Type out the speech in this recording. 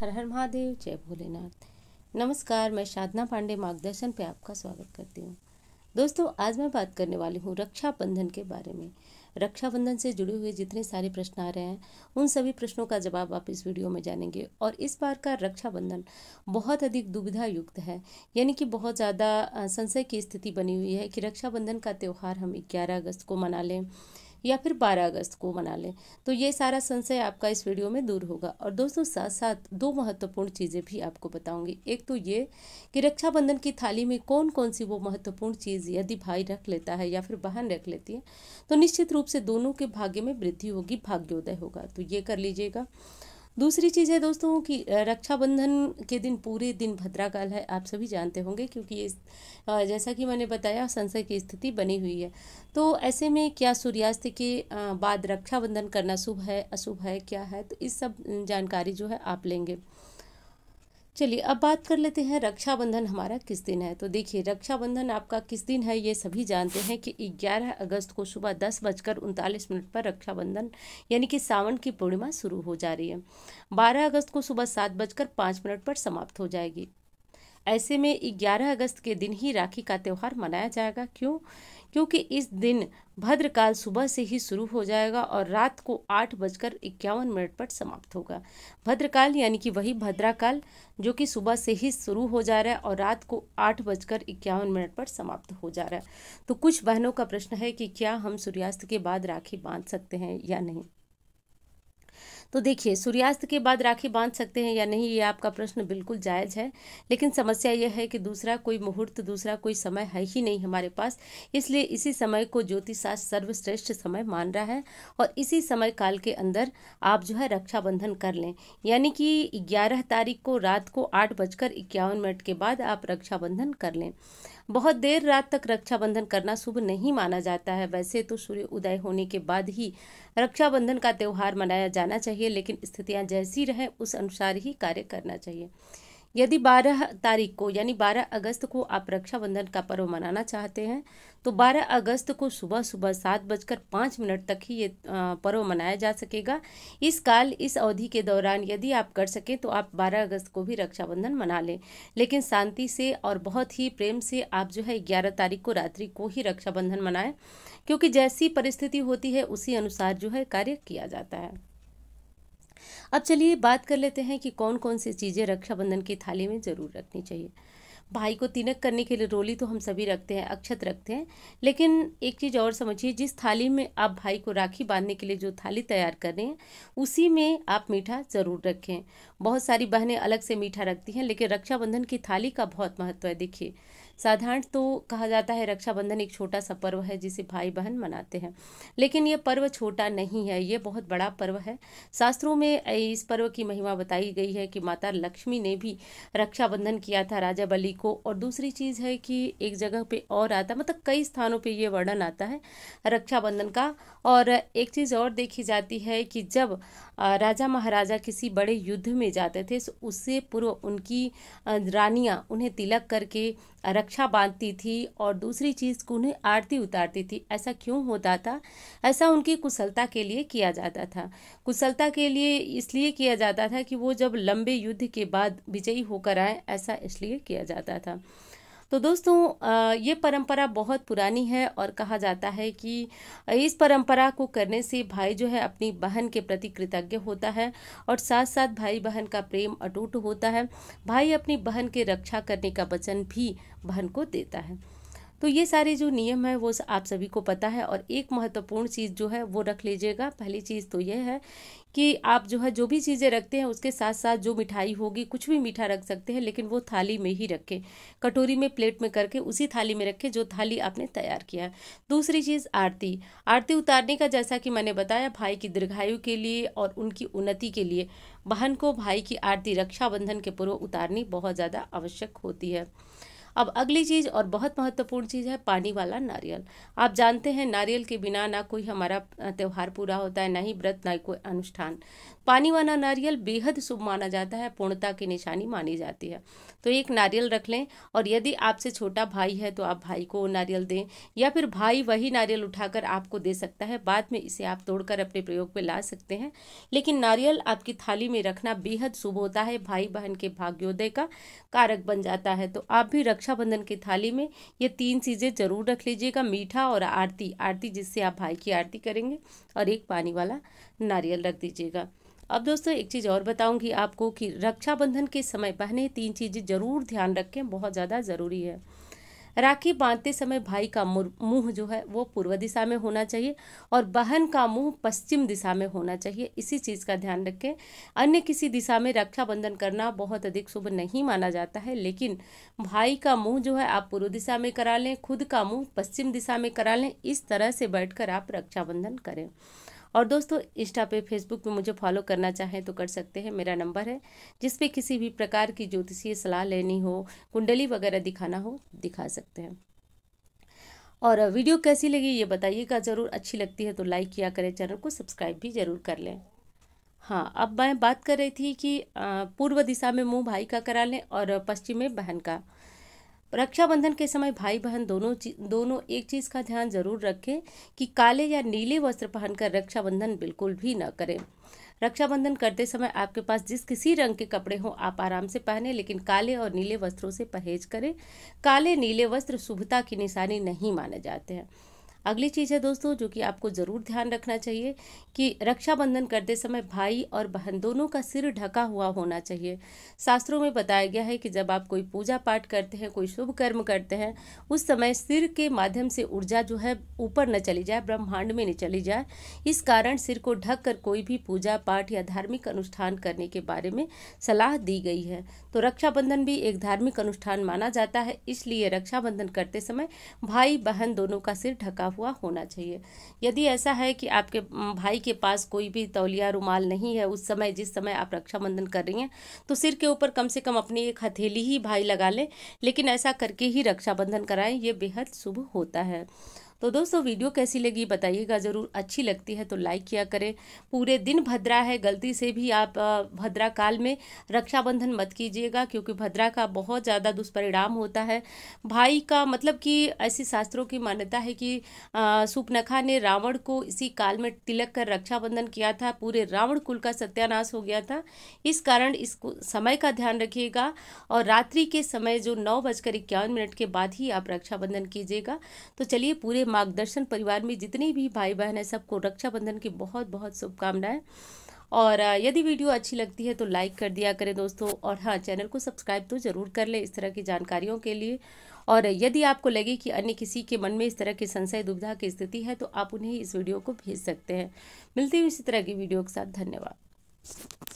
हर हर महादेव जय भोलेनाथ नमस्कार मैं साधना पांडे मार्गदर्शन पे आपका स्वागत करती हूँ दोस्तों आज मैं बात करने वाली हूँ रक्षाबंधन के बारे में रक्षाबंधन से जुड़े हुए जितने सारे प्रश्न आ रहे हैं उन सभी प्रश्नों का जवाब आप इस वीडियो में जानेंगे और इस बार का रक्षाबंधन बहुत अधिक दुविधा युक्त है यानी कि बहुत ज़्यादा संशय की स्थिति बनी हुई है कि रक्षाबंधन का त्यौहार हम ग्यारह अगस्त को मना लें या फिर 12 अगस्त को मना लें तो ये सारा संशय आपका इस वीडियो में दूर होगा और दोस्तों साथ साथ दो महत्वपूर्ण चीज़ें भी आपको बताऊंगी एक तो ये कि रक्षाबंधन की थाली में कौन कौन सी वो महत्वपूर्ण चीज़ यदि भाई रख लेता है या फिर बहन रख लेती है तो निश्चित रूप से दोनों के भाग्य में वृद्धि होगी भाग्योदय होगा तो ये कर लीजिएगा दूसरी चीज़ है दोस्तों कि रक्षाबंधन के दिन पूरे दिन भद्रा काल है आप सभी जानते होंगे क्योंकि इस जैसा कि मैंने बताया संशय की स्थिति बनी हुई है तो ऐसे में क्या सूर्यास्त के बाद रक्षाबंधन करना शुभ है अशुभ है क्या है तो इस सब जानकारी जो है आप लेंगे चलिए अब बात कर लेते हैं रक्षाबंधन हमारा किस दिन है तो देखिए रक्षाबंधन आपका किस दिन है ये सभी जानते हैं कि 11 अगस्त को सुबह दस बजकर उनतालीस मिनट पर रक्षाबंधन यानी कि सावन की पूर्णिमा शुरू हो जा रही है 12 अगस्त को सुबह सात बजकर पाँच मिनट पर समाप्त हो जाएगी ऐसे में 11 अगस्त के दिन ही राखी का त्यौहार मनाया जाएगा क्यों क्योंकि इस दिन भद्रकाल सुबह से ही शुरू हो जाएगा और रात को आठ बजकर इक्यावन मिनट पर समाप्त होगा भद्रकाल यानी कि वही भद्राकाल जो कि सुबह से ही शुरू हो जा रहा है और रात को आठ बजकर इक्यावन मिनट पर समाप्त हो जा रहा है तो कुछ बहनों का प्रश्न है कि क्या हम सूर्यास्त के बाद राखी बांध सकते हैं या नहीं तो देखिए सूर्यास्त के बाद राखी बांध सकते हैं या नहीं ये आपका प्रश्न बिल्कुल जायज़ है लेकिन समस्या यह है कि दूसरा कोई मुहूर्त दूसरा कोई समय है ही नहीं हमारे पास इसलिए इसी समय को ज्योतिषास्त्र सर्वश्रेष्ठ समय मान रहा है और इसी समय काल के अंदर आप जो है रक्षाबंधन कर लें यानी कि ग्यारह तारीख को रात को आठ बजकर इक्यावन मिनट के बाद आप रक्षाबंधन कर लें बहुत देर रात तक रक्षाबंधन करना शुभ नहीं माना जाता है वैसे तो सूर्य उदय होने के बाद ही रक्षाबंधन का त्यौहार मनाया जाना चाहिए लेकिन स्थितियाँ जैसी रहें उस अनुसार ही कार्य करना चाहिए यदि 12 तारीख को यानी 12 अगस्त को आप रक्षाबंधन का पर्व मनाना चाहते हैं तो 12 अगस्त को सुबह सुबह सात बजकर पाँच मिनट तक ही ये पर्व मनाया जा सकेगा इस काल इस अवधि के दौरान यदि आप कर सकें तो आप 12 अगस्त को भी रक्षाबंधन मना लें लेकिन शांति से और बहुत ही प्रेम से आप जो है ग्यारह तारीख को रात्रि को ही रक्षाबंधन मनाएं क्योंकि जैसी परिस्थिति होती है उसी अनुसार जो है कार्य किया जाता है अब चलिए बात कर लेते हैं कि कौन कौन सी चीज़ें रक्षाबंधन की थाली में ज़रूर रखनी चाहिए भाई को तिनक करने के लिए रोली तो हम सभी रखते हैं अक्षत रखते हैं लेकिन एक चीज़ और समझिए जिस थाली में आप भाई को राखी बांधने के लिए जो थाली तैयार कर रहे हैं उसी में आप मीठा ज़रूर रखें बहुत सारी बहनें अलग से मीठा रखती हैं लेकिन रक्षाबंधन की थाली का बहुत महत्व है देखिए साधारण तो कहा जाता है रक्षाबंधन एक छोटा सा पर्व है जिसे भाई बहन मनाते हैं लेकिन ये पर्व छोटा नहीं है ये बहुत बड़ा पर्व है शास्त्रों में इस पर्व की महिमा बताई गई है कि माता लक्ष्मी ने भी रक्षाबंधन किया था राजा बलि को और दूसरी चीज़ है कि एक जगह पे और आता मतलब कई स्थानों पे ये वर्णन आता है रक्षाबंधन का और एक चीज़ और देखी जाती है कि जब राजा महाराजा किसी बड़े युद्ध में जाते थे तो उससे पूर्व उनकी रानियाँ उन्हें तिलक करके रक्षा रक्षा बांधती थी और दूसरी चीज़ को उन्हें आरती उतारती थी ऐसा क्यों होता था ऐसा उनकी कुशलता के लिए किया जाता था कुशलता के लिए इसलिए किया जाता था कि वो जब लंबे युद्ध के बाद विजयी होकर आए ऐसा इसलिए किया जाता था तो दोस्तों ये परंपरा बहुत पुरानी है और कहा जाता है कि इस परंपरा को करने से भाई जो है अपनी बहन के प्रति कृतज्ञ होता है और साथ साथ भाई बहन का प्रेम अटूट होता है भाई अपनी बहन के रक्षा करने का वचन भी बहन को देता है तो ये सारे जो नियम है वो आप सभी को पता है और एक महत्वपूर्ण चीज़ जो है वो रख लीजिएगा पहली चीज़ तो यह है कि आप जो है जो भी चीज़ें रखते हैं उसके साथ साथ जो मिठाई होगी कुछ भी मीठा रख सकते हैं लेकिन वो थाली में ही रखें कटोरी में प्लेट में करके उसी थाली में रखें जो थाली आपने तैयार किया है दूसरी चीज़ आरती आरती उतारने का जैसा कि मैंने बताया भाई की दीर्घायु के लिए और उनकी उन्नति के लिए बहन को भाई की आरती रक्षाबंधन के पूर्व उतारनी बहुत ज़्यादा आवश्यक होती है अब अगली चीज़ और बहुत महत्वपूर्ण चीज़ है पानी वाला नारियल आप जानते हैं नारियल के बिना ना कोई हमारा त्यौहार पूरा होता है ना ही व्रत ना ही कोई अनुष्ठान पानी वाला नारियल बेहद शुभ माना जाता है पूर्णता की निशानी मानी जाती है तो एक नारियल रख लें और यदि आपसे छोटा भाई है तो आप भाई को नारियल दें या फिर भाई वही नारियल उठाकर आपको दे सकता है बाद में इसे आप तोड़कर अपने प्रयोग में ला सकते हैं लेकिन नारियल आपकी थाली में रखना बेहद शुभ होता है भाई बहन के भाग्योदय का कारक बन जाता है तो आप भी रक्षा रक्षाबंधन की थाली में ये तीन चीज़ें जरूर रख लीजिएगा मीठा और आरती आरती जिससे आप भाई की आरती करेंगे और एक पानी वाला नारियल रख दीजिएगा अब दोस्तों एक चीज़ और बताऊंगी आपको कि रक्षाबंधन के समय बहने तीन चीज़ें ज़रूर ध्यान रखें बहुत ज़्यादा ज़रूरी है राखी बांधते समय भाई का मुंह जो है वो पूर्व दिशा में होना चाहिए और बहन का मुंह पश्चिम दिशा में होना चाहिए इसी चीज़ का ध्यान रखें अन्य किसी दिशा में रक्षाबंधन करना बहुत अधिक शुभ नहीं माना जाता है लेकिन भाई का मुंह जो है आप पूर्व दिशा में करा लें खुद का मुंह पश्चिम दिशा में करा लें इस तरह से बैठकर आप रक्षाबंधन करें और दोस्तों इंस्टा पे फेसबुक पे मुझे फॉलो करना चाहें तो कर सकते हैं मेरा नंबर है जिस पे किसी भी प्रकार की ज्योतिषीय सलाह लेनी हो कुंडली वगैरह दिखाना हो दिखा सकते हैं और वीडियो कैसी लगी ये बताइएगा ज़रूर अच्छी लगती है तो लाइक किया करें चैनल को सब्सक्राइब भी ज़रूर कर लें हाँ अब मैं बात कर रही थी कि पूर्व दिशा में मुंह भाई का करा लें और पश्चिम में बहन का रक्षाबंधन के समय भाई बहन दोनों दोनों एक चीज़ का ध्यान जरूर रखें कि काले या नीले वस्त्र पहनकर रक्षाबंधन बिल्कुल भी न करें रक्षाबंधन करते समय आपके पास जिस किसी रंग के कपड़े हों आप आराम से पहने लेकिन काले और नीले वस्त्रों से परहेज करें काले नीले वस्त्र शुभता की निशानी नहीं माने जाते हैं अगली चीज़ है दोस्तों जो कि आपको ज़रूर ध्यान रखना चाहिए कि रक्षाबंधन करते समय भाई और बहन दोनों का सिर ढका हुआ होना चाहिए शास्त्रों में बताया गया है कि जब आप कोई पूजा पाठ करते हैं कोई शुभ कर्म करते हैं उस समय सिर के माध्यम से ऊर्जा जो है ऊपर न चली जाए ब्रह्मांड में न चली जाए इस कारण सिर को ढक कर कोई भी पूजा पाठ या धार्मिक अनुष्ठान करने के बारे में सलाह दी गई है तो रक्षाबंधन भी एक धार्मिक अनुष्ठान माना जाता है इसलिए रक्षाबंधन करते समय भाई बहन दोनों का सिर ढका हुआ होना चाहिए यदि ऐसा है कि आपके भाई के पास कोई भी तौलिया रुमाल नहीं है उस समय जिस समय आप रक्षाबंधन कर रही हैं तो सिर के ऊपर कम से कम अपनी एक हथेली ही भाई लगा लें लेकिन ऐसा करके ही रक्षाबंधन कराएं ये बेहद शुभ होता है तो दोस्तों वीडियो कैसी लगी बताइएगा ज़रूर अच्छी लगती है तो लाइक किया करें पूरे दिन भद्रा है गलती से भी आप भद्रा काल में रक्षाबंधन मत कीजिएगा क्योंकि भद्रा का बहुत ज़्यादा दुष्परिणाम होता है भाई का मतलब कि ऐसी शास्त्रों की मान्यता है कि सुपनखा ने रावण को इसी काल में तिलक कर रक्षाबंधन किया था पूरे रावण कुल का सत्यानाश हो गया था इस कारण इस समय का ध्यान रखिएगा और रात्रि के समय जो नौ बजकर इक्यावन मिनट के बाद ही आप रक्षाबंधन कीजिएगा तो चलिए पूरे मार्गदर्शन परिवार में जितने भी भाई बहन हैं सबको रक्षाबंधन की बहुत बहुत शुभकामनाएं और यदि वीडियो अच्छी लगती है तो लाइक कर दिया करें दोस्तों और हाँ चैनल को सब्सक्राइब तो ज़रूर कर लें इस तरह की जानकारियों के लिए और यदि आपको लगे कि अन्य किसी के मन में इस तरह के संशय दुविधा की स्थिति है तो आप उन्हें इस वीडियो को भेज सकते हैं मिलते हुए इसी तरह की वीडियो के साथ धन्यवाद